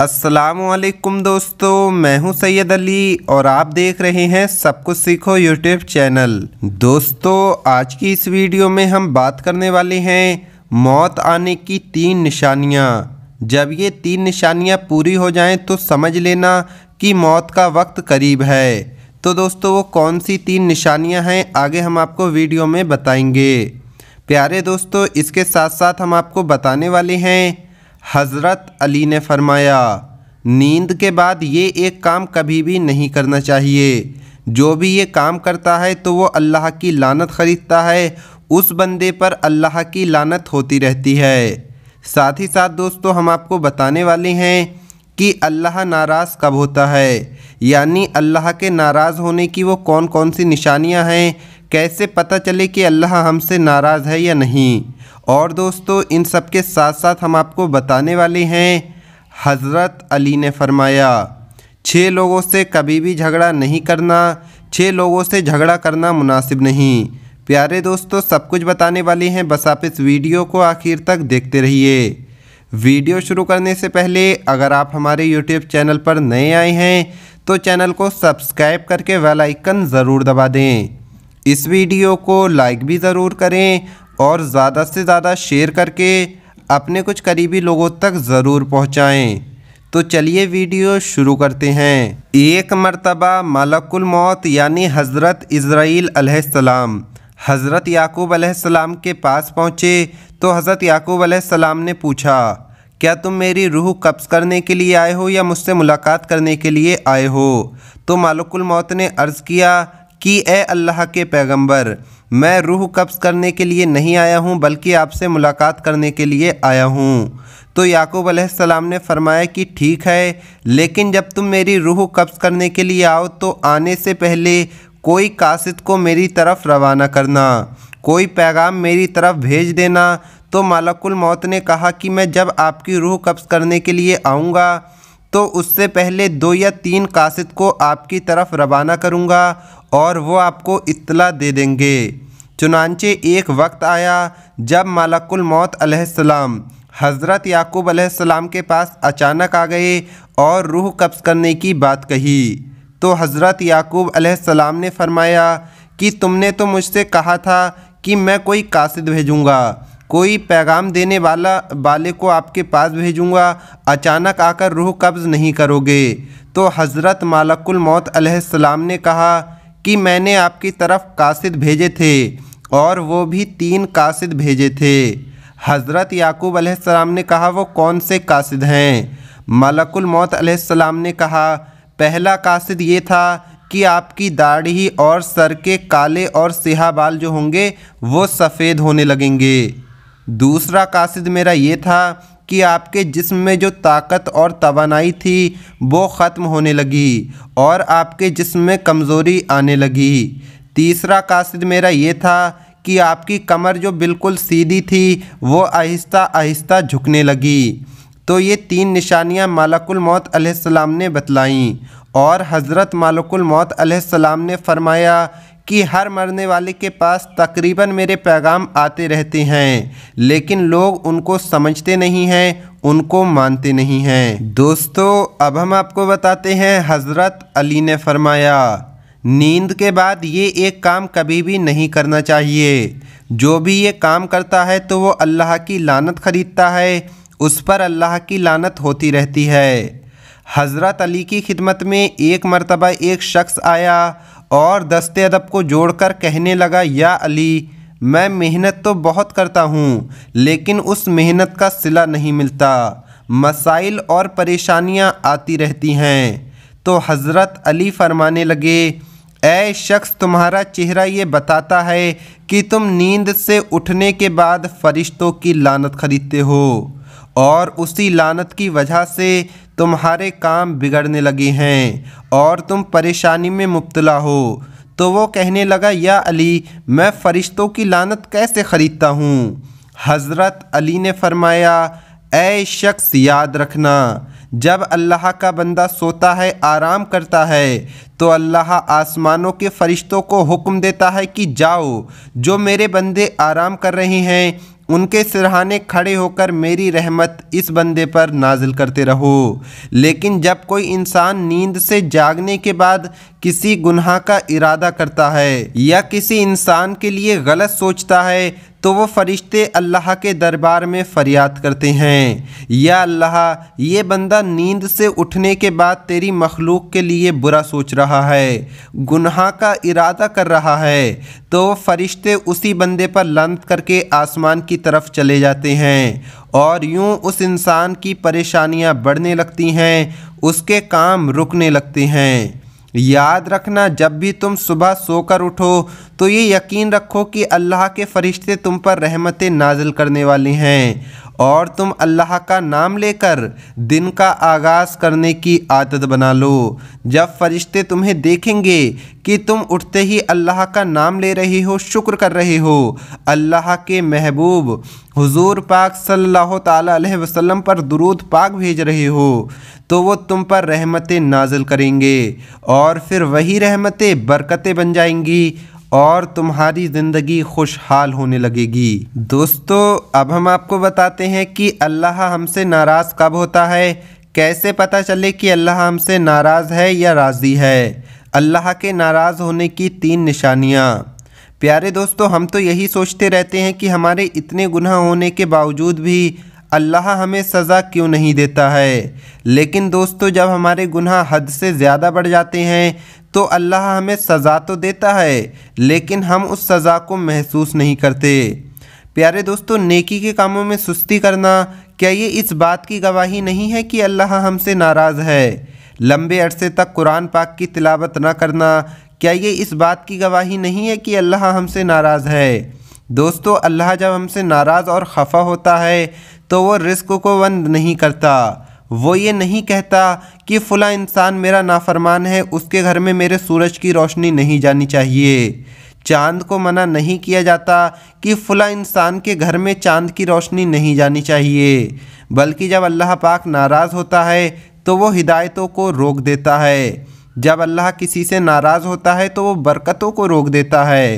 असलकुम दोस्तों मैं हूं सैयद अली और आप देख रहे हैं सब कुछ सीखो यूट्यूब चैनल दोस्तों आज की इस वीडियो में हम बात करने वाले हैं मौत आने की तीन निशानियां जब ये तीन निशानियां पूरी हो जाएं तो समझ लेना कि मौत का वक्त करीब है तो दोस्तों वो कौन सी तीन निशानियां हैं आगे हम आपको वीडियो में बताएंगे प्यारे दोस्तों इसके साथ साथ हम आपको बताने वाले हैं हज़रत अली ने फरमाया नींद के बाद ये एक काम कभी भी नहीं करना चाहिए जो भी ये काम करता है तो वो अल्लाह की लानत ख़रीदता है उस बंदे पर अल्लाह की लानत होती रहती है साथ ही साथ दोस्तों हम आपको बताने वाले हैं कि अल्लाह नाराज़ कब होता है यानी अल्लाह के नाराज़ होने की वो कौन कौन सी निशानियां हैं कैसे पता चले कि अल्लाह हमसे नाराज़ है या नहीं और दोस्तों इन सब के साथ साथ हम आपको बताने वाले हैं हज़रत अली ने फरमाया छः लोगों से कभी भी झगड़ा नहीं करना छः लोगों से झगड़ा करना मुनासिब नहीं प्यारे दोस्तों सब कुछ बताने वाले हैं बस आप इस वीडियो को आखिर तक देखते रहिए वीडियो शुरू करने से पहले अगर आप हमारे यूट्यूब चैनल पर नए आए हैं तो चैनल को सब्सक्राइब करके वेलाइकन ज़रूर दबा दें इस वीडियो को लाइक भी ज़रूर करें और ज़्यादा से ज़्यादा शेयर करके अपने कुछ करीबी लोगों तक ज़रूर पहुँचाएँ तो चलिए वीडियो शुरू करते हैं एक मरतबा मलकुल मौत यानी हज़रत इसराइल अलैहिस्सलाम हज़रत याकूब अलैहिस्सलाम के पास पहुँचे तो हज़रत याकूब अलैहिस्सलाम ने पूछा क्या तुम मेरी रूह कब्ज़ करने के लिए आए हो या मुझसे मुलाकात करने के लिए आए हो तो मालकुल मौत ने अर्ज़ किया कि ए अल्लाह के पैगंबर मैं रूह कब्ज़ करने के लिए नहीं आया हूँ बल्कि आपसे मुलाकात करने के लिए आया हूँ तो याकूब अलैहिस्सलाम ने फरमाया कि ठीक है लेकिन जब तुम मेरी रूह कब्ज़ करने के लिए आओ तो आने से पहले कोई कासिद को मेरी तरफ रवाना करना कोई पैगाम मेरी तरफ भेज देना तो मालकुल मौत ने कहा कि मैं जब आपकी रूह कब्ज़ करने के लिए आऊँगा तो उससे पहले दो या तीन कासिद को आपकी तरफ रवाना करूँगा और वो आपको इतला दे देंगे चुनानचे एक वक्त आया जब मलकुल मौत अलैहिस्सलाम हज़रत याकूब अलैहिस्सलाम के पास अचानक आ गए और रूह कब्ज़ करने की बात कही तो हज़रत याकूब अलैहिस्सलाम ने फरमाया कि तुमने तो मुझसे कहा था कि मैं कोई कासिद भेजूँगा कोई पैगाम देने वाला वाले को आपके पास भेजूँगा अचानक आकर रूह कब्ज़ नहीं करोगे तो हज़रत मालकुल मौत अलैहिस्सलाम ने कहा कि मैंने आपकी तरफ कासिद भेजे थे और वो भी तीन कासिद भेजे थे हज़रत याकूब अलैहिस्सलाम ने कहा वो कौन से कासिद हैं मलकुल मौत अलैहिस्सलाम ने कहा पहला कासिद ये था कि आपकी दाढ़ी और सर के काले और सिहा बाल जो होंगे वो सफ़ेद होने लगेंगे दूसरा कासिद मेरा ये था कि आपके जिस्म में जो ताकत और तोानाई थी वो ख़त्म होने लगी और आपके जिस्म में कमज़ोरी आने लगी तीसरा कासिद मेरा ये था कि आपकी कमर जो बिल्कुल सीधी थी वो आहिस्ता आहिस्ता झुकने लगी तो ये तीन निशानियाँ मालकुल मौत ने बतलाईं और हज़रत मालकुल मौत ने फ़रमाया कि हर मरने वाले के पास तकरीबन मेरे पैगाम आते रहते हैं लेकिन लोग उनको समझते नहीं हैं उनको मानते नहीं हैं दोस्तों अब हम आपको बताते हैं हज़रत अली ने फरमाया नींद के बाद ये एक काम कभी भी नहीं करना चाहिए जो भी ये काम करता है तो वो अल्लाह की लानत ख़रीदता है उस पर अल्लाह की लानत होती रहती है हज़रत अली की खिदमत में एक मरतबा एक शख्स आया और दस्ते अदब को जोड़कर कहने लगा या अली मैं मेहनत तो बहुत करता हूँ लेकिन उस मेहनत का सिला नहीं मिलता मसाइल और परेशानियाँ आती रहती हैं तो हज़रत अली फरमाने लगे ए शख्स तुम्हारा चेहरा ये बताता है कि तुम नींद से उठने के बाद फरिश्तों की लानत खरीदते हो और उसी लानत की वजह से तुम्हारे काम बिगड़ने लगे हैं और तुम परेशानी में मुबतला हो तो वो कहने लगा या अली मैं फ़रिश्तों की लानत कैसे ख़रीदता हूँ हज़रत अली ने फरमाया ए शख्स याद रखना जब अल्लाह का बंदा सोता है आराम करता है तो अल्लाह आसमानों के फरिश्तों को हुक्म देता है कि जाओ जो मेरे बंदे आराम कर रहे हैं उनके सिरहाने खड़े होकर मेरी रहमत इस बंदे पर नाजिल करते रहो लेकिन जब कोई इंसान नींद से जागने के बाद किसी गुनाह का इरादा करता है या किसी इंसान के लिए गलत सोचता है तो वो फ़रिश्ते अल्लाह के दरबार में फ़रियाद करते हैं या अल्लाह ये बंदा नींद से उठने के बाद तेरी मखलूक के लिए बुरा सोच रहा है गुनाह का इरादा कर रहा है तो फ़रिश्ते उसी बंदे पर लंद करके आसमान की तरफ चले जाते हैं और यूं उस इंसान की परेशानियां बढ़ने लगती हैं उसके काम रुकने लगते हैं याद रखना जब भी तुम सुबह सोकर उठो तो ये यकीन रखो कि अल्लाह के फ़रिश्ते तुम पर रहमतें नाजिल करने वाले हैं और तुम अल्लाह का नाम लेकर दिन का आगाज़ करने की आदत बना लो जब फरिश्ते तुम्हें देखेंगे कि तुम उठते ही अल्लाह का नाम ले रहे हो शुक्र कर रहे हो अल्लाह के महबूब हुजूर पाक सल्लल्लाहु अलैहि वसल्लम पर दुरूद पाक भेज रहे हो तो वो तुम पर रहमतें नाजिल करेंगे और फिर वही रहमतें बरकतें बन जाएंगी और तुम्हारी ज़िंदगी खुशहाल होने लगेगी दोस्तों अब हम आपको बताते हैं कि अल्लाह हमसे नाराज़ कब होता है कैसे पता चले कि अल्लाह हमसे नाराज़ है या राज़ी है अल्लाह के नाराज़ होने की तीन निशानियाँ प्यारे दोस्तों हम तो यही सोचते रहते हैं कि हमारे इतने गुनाह होने के बावजूद भी अल्लाह हमें सज़ा क्यों नहीं देता है लेकिन दोस्तों जब हमारे गुनाह हद से ज़्यादा बढ़ जाते हैं तो अल्लाह हमें सज़ा तो देता है लेकिन हम उस सज़ा को महसूस नहीं करते प्यारे दोस्तों नेकी के कामों में सुस्ती करना क्या ये इस बात की गवाही नहीं है कि अल्लाह हमसे नाराज़ है लंबे अरसे तक कुरान पाक की तिलावत न करना क्या ये इस बात की गवाही नहीं है कि अल्लाह हमसे नाराज़ है दोस्तों अल्लाह जब हमसे नाराज़ और खफा होता है तो वो रिस्क को बंद नहीं करता वो ये नहीं कहता कि फ़ला इंसान मेरा नाफरमान है उसके घर में मेरे सूरज की रोशनी नहीं जानी चाहिए चांद को मना नहीं किया जाता कि फ़ला इंसान के घर में चांद की रोशनी नहीं जानी चाहिए बल्कि जब अल्लाह पाक नाराज़ होता है तो वो हिदायतों को रोक देता है जब अल्लाह किसी से नाराज़ होता है तो वो बरकतों को रोक देता है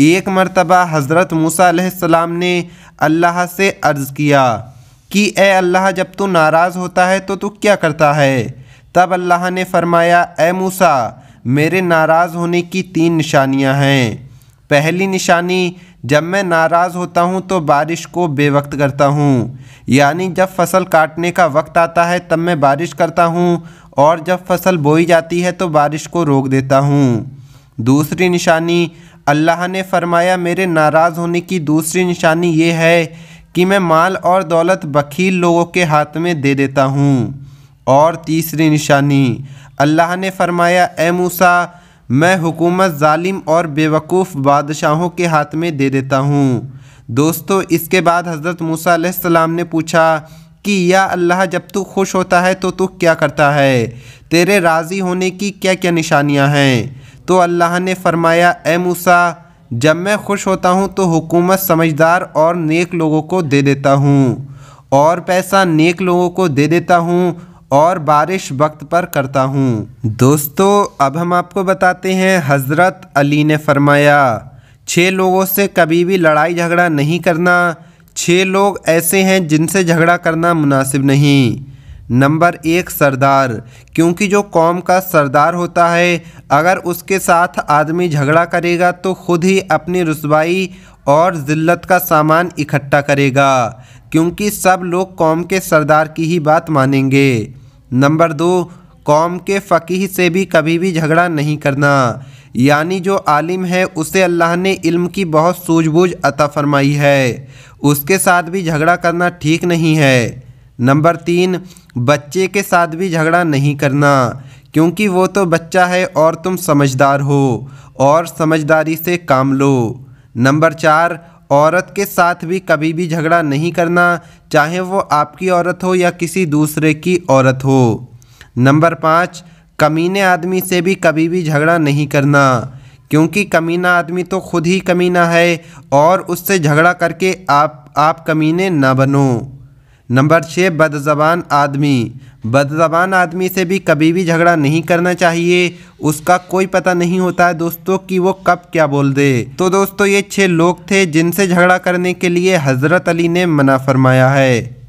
एक मरतबा हज़रत मूसा ने अल्लाह से अर्ज़ किया कि ए अल्लाह जब तू नाराज़ होता है तो तू क्या करता है तब अल्लाह ने फरमाया ए मूसा मेरे नाराज़ होने की तीन निशानियां हैं पहली निशानी जब मैं नाराज़ होता हूँ तो बारिश को बेवक्त करता हूँ यानी जब फसल काटने का वक्त आता है तब मैं बारिश करता हूँ और जब फसल बोई जाती है तो बारिश को रोक देता हूँ दूसरी निशानी अल्लाह ने फरमाया मेरे नाराज़ होने की दूसरी निशानी ये है कि मैं माल और दौलत बखील लोगों के हाथ में दे देता हूँ और तीसरी निशानी अल्लाह ने फरमाया ए मूसा मैं हुकूमत ालिम और बेवकूफ़ बादशाहों के हाथ में दे देता हूँ दोस्तों इसके बाद हज़रत मूसा सलाम ने पूछा कि या अल्लाह जब तू खुश होता है तो तू क्या करता है तेरे राज़ी होने की क्या क्या निशानियाँ हैं तो अल्लाह ने फरमाया ए मूसा जब मैं खुश होता हूँ तो हुकूमत समझदार और नेक लोगों को दे देता हूँ और पैसा नेक लोगों को दे देता हूँ और बारिश वक्त पर करता हूँ दोस्तों अब हम आपको बताते हैं हज़रत अली ने फरमाया छः लोगों से कभी भी लड़ाई झगड़ा नहीं करना छः लोग ऐसे हैं जिनसे झगड़ा करना मुनासिब नहीं नंबर एक सरदार क्योंकि जो कौम का सरदार होता है अगर उसके साथ आदमी झगड़ा करेगा तो खुद ही अपनी रसवाई और ज़िल्लत का सामान इकट्ठा करेगा क्योंकि सब लोग कौम के सरदार की ही बात मानेंगे नंबर दो कौम के फ़कीह से भी कभी भी झगड़ा नहीं करना यानी जो आलिम है उसे अल्लाह ने इल्म की बहुत सूझबूझ अता फरमाई है उसके साथ भी झगड़ा करना ठीक नहीं है नंबर तीन बच्चे के साथ भी झगड़ा नहीं करना क्योंकि वो तो बच्चा है और तुम समझदार हो और समझदारी से काम लो नंबर चार औरत के साथ भी कभी भी झगड़ा नहीं करना चाहे वो आपकी औरत हो या किसी दूसरे की औरत हो नंबर पाँच कमीने आदमी से भी कभी भी झगड़ा नहीं करना क्योंकि कमीना आदमी तो खुद ही कमीना है और उससे झगड़ा करके आप आप कमीने ना बनो नंबर छः बदजबान आदमी बदजबान आदमी से भी कभी भी झगड़ा नहीं करना चाहिए उसका कोई पता नहीं होता है दोस्तों कि वो कब क्या बोल दे तो दोस्तों ये छः लोग थे जिनसे झगड़ा करने के लिए हज़रत अली ने मना फरमाया है